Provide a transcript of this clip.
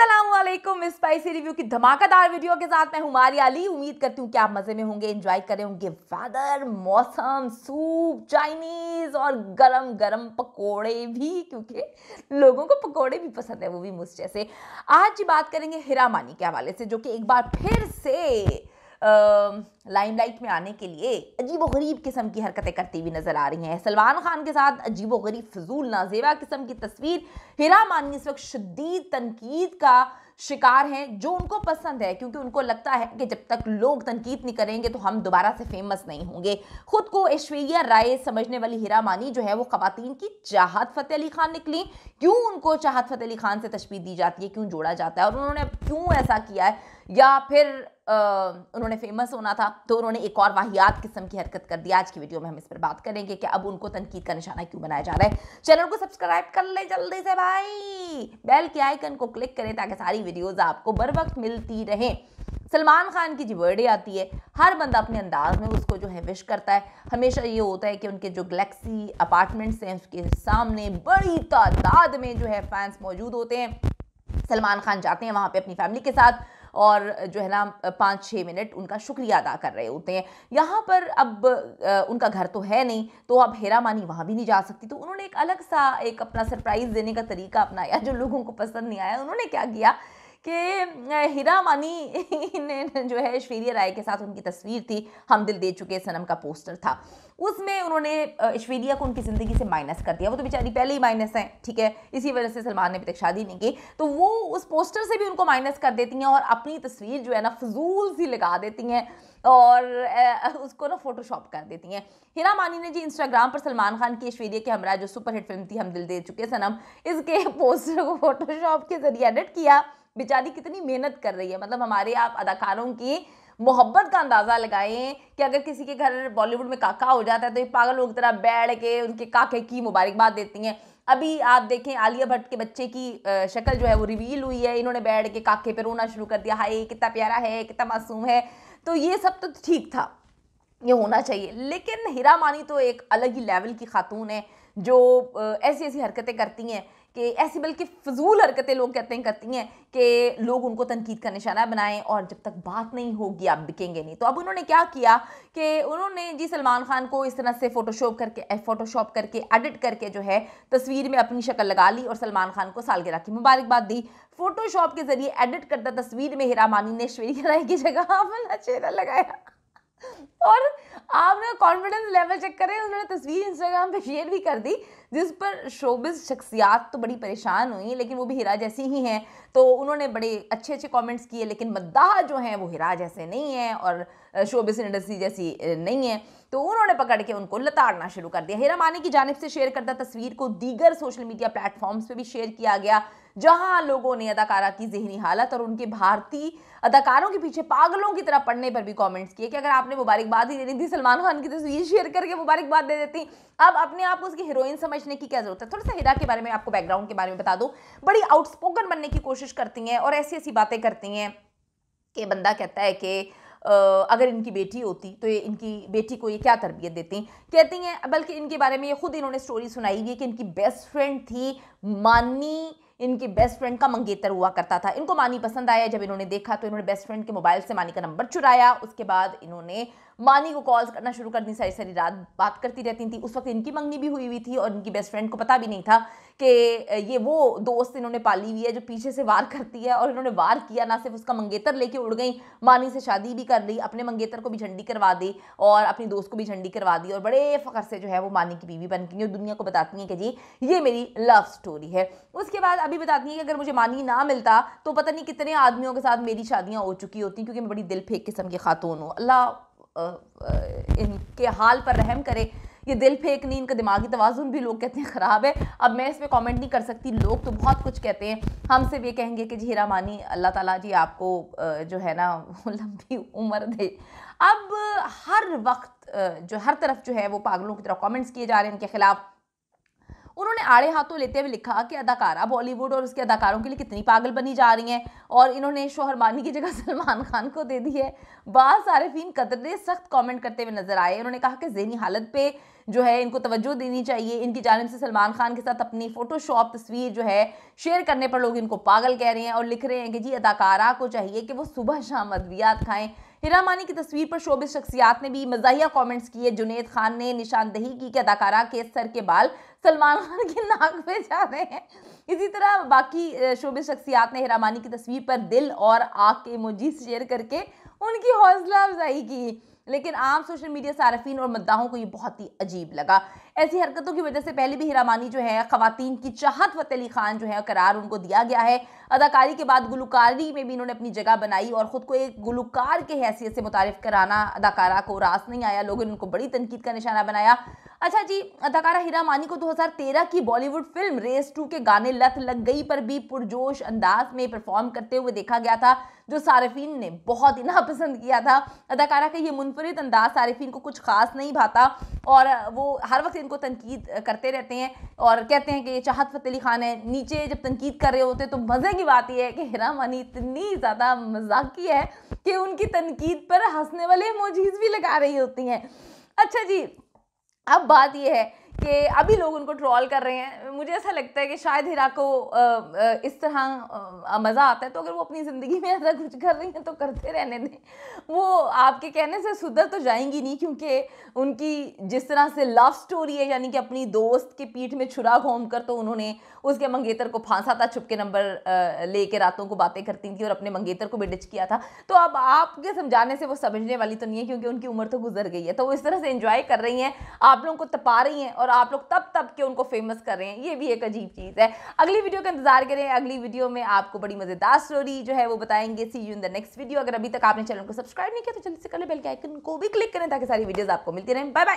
Aslam spicy review की धमाकेदार video के साथ मैं हमारी अली उम्मीद करती हूँ कि आप मज़े में होंगे एंजॉय करें होंगे वेदर मौसम सूप चाइनीज़ और गरम गरम पकोड़े भी क्योंकि लोगों को पकोड़े भी पसंद है वो भी मुझ जैसे आज बात करेंगे हिरामानी के हवाले से जो कि एक बार फिर से लाइमलाइट में आने के लिए अजीब व गरीब किस्म की हरकतें करती हुई नज़र आ रही हैं सलमान खान के साथ अजीब व गरीब फजूल नाजेबा किस्म की तस्वीर हिरा मानी इस वक्त शदीद तनकीद का शिकार हैं जो उनको पसंद है क्योंकि उनको लगता है कि जब तक लोग तनकीद नहीं करेंगे तो हम दोबारा से फेमस नहीं होंगे खुद को ऐश्वर्या राय समझने वाली हीरा मानी जो है वो खातन की चाहत फतेह अली खान निकली क्यों उनको चाहत फतेह अली खान से तशबी दी जाती है क्यों जोड़ा जाता है और उन्होंने क्यों ऐसा किया है या फिर आ, उन्होंने फेमस होना था तो उन्होंने एक और वाहियात किस्म की हरकत कर दी आज की वीडियो में हम इस पर बात करेंगे कि अब उनको तनकीद का निशाना क्यों बनाया जा रहा है चैनल को सब्सक्राइब कर ले जल्दी से भाई बेल के आइकन को क्लिक करें ताकि सारी वीडियोज़ आपको बर वक्त मिलती रहें सलमान खान की जी बर्थडे आती है हर बंदा अपने अंदाज में उसको जो है विश करता है हमेशा ये होता है कि उनके जो गलेक्सी अपार्टमेंट्स हैं उसके सामने बड़ी तादाद में जो है फैंस मौजूद होते हैं सलमान खान जाते हैं वहाँ पे अपनी फैमिली के साथ और जो है ना पाँच छः मिनट उनका शुक्रिया अदा कर रहे होते हैं यहाँ पर अब उनका घर तो है नहीं तो अब हेरा मानी वहाँ भी नहीं जा सकती तो उन्होंने एक अलग सा एक अपना सरप्राइज़ देने का तरीका अपनाया जो लोगों को पसंद नहीं आया उन्होंने क्या किया कि हिरा मानी ने जो है ऐश्वर्या राय के साथ उनकी तस्वीर थी हम दिल दे चुके सनम का पोस्टर था उसमें उन्होंने ऐश्वर्या को उनकी ज़िंदगी से माइनस कर दिया वो तो बेचारी पहले ही माइनस हैं ठीक है इसी वजह से सलमान ने अभी तक शादी नहीं की तो वो उस पोस्टर से भी उनको माइनस कर देती हैं और अपनी तस्वीर जो है ना फजूल सी लगा देती हैं और उसको ना फोटोशॉप कर देती हैं हिना मानी ने जी इंस्टाग्राम पर सलमान खान की ऐश्वर्या के हमरा जो सुपरहिट फिल्म थी हम दिल दे चुके सनम इसके पोस्टर को फोटोशॉप के जरिए एडिट किया बेचारी कितनी मेहनत कर रही है मतलब हमारे आप अदाकारों की मोहब्बत का अंदाज़ा लगाएं कि अगर किसी के घर बॉलीवुड में काका हो जाता है तो ये पागल लोग तरह बैठ के उनके काके की मुबारकबाद देती हैं अभी आप देखें आलिया भट्ट के बच्चे की शक्ल जो है वो रिवील हुई है इन्होंने बैठ के काके पे रोना शुरू कर दिया हाय कितना प्यारा है कितना मासूम है तो ये सब तो ठीक था ये होना चाहिए लेकिन हिरामानी मानी तो एक अलग ही लेवल की खातून है जो ऐसी ऐसी हरकतें करती हैं कि ऐसी बल्कि फजूल हरकतें लोग कहते हैं करती हैं कि लोग उनको तनकीद का निशाना बनाएं और जब तक बात नहीं होगी आप बिकेंगे नहीं तो अब उन्होंने क्या किया कि उन्होंने जी सलमान खान को इस तरह से फ़ोटोशॉप करके फ़ोटोशॉप करके एडिट करके जो है तस्वीर में अपनी शक्ल लगा ली और सलमान खान को सालगिरह की मुबारकबाद दी फ़ोटोशॉप के ज़रिए एडिट करता तस्वीर में हिरामानी मानी ने श्वेरी राय की जगह अपना चेहरा लगाया और आपने कॉन्फिडेंस लेवल चेक करें उन्होंने तस्वीर इंस्टाग्राम पे शेयर भी कर दी जिस पर शोबिस शख्सियात तो बड़ी परेशान हुई लेकिन वो भी हिरा जैसी ही हैं तो उन्होंने बड़े अच्छे अच्छे कमेंट्स किए लेकिन मद्दाह जो हैं वो हिरा जैसे नहीं हैं और शोबिस इंडस्ट्री जैसी नहीं है तो उन्होंने पकड़ के उनको लताड़ना शुरू कर दिया हिरा मानी की जानब से शेयर करता तस्वीर को दीगर सोशल मीडिया प्लेटफॉर्म्स पर भी शेयर किया गया जहां लोगों ने अदाकारा की जहनी हालत और उनके भारतीय अदाकारों के पीछे पागलों की तरह पढ़ने पर भी कमेंट्स किए कि अगर आपने मुबारकबाद ही देनी थी सलमान खान की तस्वीर शेयर करके मुबारकबाद दे देती अब अपने आप को उसकी हीरोइन समझने की क्या जरूरत है थोड़ा सा हिरा के बारे में आपको बैकग्राउंड के बारे में बता दो बड़ी आउटस्पोकन बनने की कोशिश करती हैं और ऐसी ऐसी बातें करती हैं कि बंदा कहता है कि अगर इनकी बेटी होती तो ये इनकी बेटी को ये क्या तरबियत देती कहती हैं बल्कि इनके बारे में ये खुद इन्होंने स्टोरी सुनाई हुई कि इनकी बेस्ट फ्रेंड थी मानी इनकी बेस्ट फ्रेंड का मंगेतर हुआ करता था इनको मानी पसंद आया जब इन्होंने देखा तो इन्होंने बेस्ट फ्रेंड के मोबाइल से मानी का नंबर चुराया उसके बाद इन्होंने मानी को कॉल करना शुरू कर दी सारी सारी रात बात करती रहती थी उस वक्त इनकी मंगनी भी हुई हुई थी और इनकी बेस्ट फ्रेंड को पता भी नहीं था कि ये वो दोस्त इन्होंने पाली हुई है जो पीछे से वार करती है और इन्होंने वार किया ना सिर्फ उसका मंगेतर लेके उड़ गई मानी से शादी भी कर ली अपने मंगेतर को भी झंडी करवा दी और अपनी दोस्त को भी झंडी करवा दी और बड़े फ़खर से जो है वो मानी की बीवी बन गई और दुनिया को बताती हैं कि जी ये मेरी लव स्टोरी है उसके बाद अभी बताती हैं कि अगर मुझे मानी ना मिलता तो पता नहीं कितने आदमियों के साथ मेरी शादियाँ हो चुकी होती क्योंकि मैं बड़ी दिल फेंक किस्म की खातून हूँ अल्लाह इनके हाल पर रहम करे ये दिल फेंकनी इनका दिमागी तोज़ुन भी लोग कहते हैं ख़राब है अब मैं इस पर कॉमेंट नहीं कर सकती लोग तो बहुत कुछ कहते हैं हम सिर्फ ये कहेंगे कि जी हेरा मानी अल्लाह ताला जी आपको जो है ना लंबी उम्र दे अब हर वक्त जो हर तरफ जो है वो पागलों की तरह कमेंट्स किए जा रहे हैं इनके ख़िलाफ़ उन्होंने आड़े हाथों लेते हुए लिखा कि अदाकारा बॉलीवुड और उसके अदाकारों के लिए कितनी पागल बनी जा रही हैं और इन्होंने शोहरमानी की जगह सलमान खान को दे दी है बाद सारफीन कतरे सख्त कॉमेंट करते हुए नजर आए उन्होंने कहा कि जहनी हालत पर जो है इनको तवज्जो देनी चाहिए इनकी जानब से सलमान खान के साथ अपनी फ़ोटोशॉप तस्वीर जो है शेयर करने पर लोग इनको पागल कह रहे हैं और लिख रहे हैं कि जी अदाकारा को चाहिए कि वो सुबह शाम अद्वियात खाएँ हिरा मानी की तस्वीर पर शोबिस शख्सियात ने भी मजाहिया कमेंट्स किए जुनेद खान ने निशानदही की कि अदाकारा के सर के बाल सलमान खान के नाक पे जा रहे हैं इसी तरह बाकी शोबिस शख्सियात ने हिरा मानी की तस्वीर पर दिल और आग के मुजीज शेयर करके उनकी हौसला अफजाई की लेकिन आम सोशल मीडिया सार्फिन और मद्दाहों को ये बहुत ही अजीब लगा ऐसी हरकतों की वजह से पहले भी हिरामानी जो है ख़वातीन की चाहत फतेह अली खान जो है करार उनको दिया गया है अदाकारी के बाद गुलकारी में भी इन्होंने अपनी जगह बनाई और ख़ुद को एक गुलकार के हैसियत से मुतारफ़ कराना अदाकारा को रास नहीं आया लोगों ने उनको बड़ी तनकीद का निशाना बनाया अच्छा जी अदाकारा हीरा मानी को 2013 की बॉलीवुड फिल्म रेस टू के गाने लत लग गई पर भी पुरजोश अंदाज में परफॉर्म करते हुए देखा गया था जो सारफीन ने बहुत ही पसंद किया था अदाकारा का ये मुनफरद अंदाज सारफीन को कुछ खास नहीं भाता और वो हर वक्त इनको तनकीद करते रहते हैं और कहते हैं कि ये चाहत फतेह अली खान है नीचे जब तनकीद कर रहे होते हैं तो मज़े की बात यह है कि हिरा मानी इतनी ज़्यादा मजाकी है कि उनकी तनकीद पर हंसने वाले मोजीज़ भी लगा रही होती हैं अच्छा जी अब बात यह है कि अभी लोग उनको ट्रॉल कर रहे हैं मुझे ऐसा लगता है कि शायद हिरा को इस तरह मज़ा आता है तो अगर वो अपनी ज़िंदगी में ऐसा कुछ कर रही हैं तो करते रहने दें वो आपके कहने से सुधर तो जाएंगी नहीं क्योंकि उनकी जिस तरह से लव स्टोरी है यानी कि अपनी दोस्त के पीठ में छुरा घूम कर तो उन्होंने उसके मंगेतर को फांसा था छुपके नंबर ले रातों को बातें करती थी और अपने मंगेतर को भी डिच किया था तो अब आपके समझाने से वो समझने वाली तो नहीं है क्योंकि उनकी उम्र तो गुजर गई है तो वो इस तरह से इंजॉय कर रही हैं आप लोगों को तपा रही हैं और और आप लोग तब तब के उनको फेमस कर रहे हैं ये भी एक अजीब चीज़ है अगली वीडियो का इंतजार करें अगली वीडियो में आपको बड़ी मज़ेदार स्टोरी जो है वो बताएंगे see you in the next video अगर अभी तक आपने चैनल को सब्सक्राइब नहीं किया तो जल्दी से कर बेल के आइकन को भी क्लिक करें ताकि सारी वीडियोज़ आपको मिलती रहें बाय बाय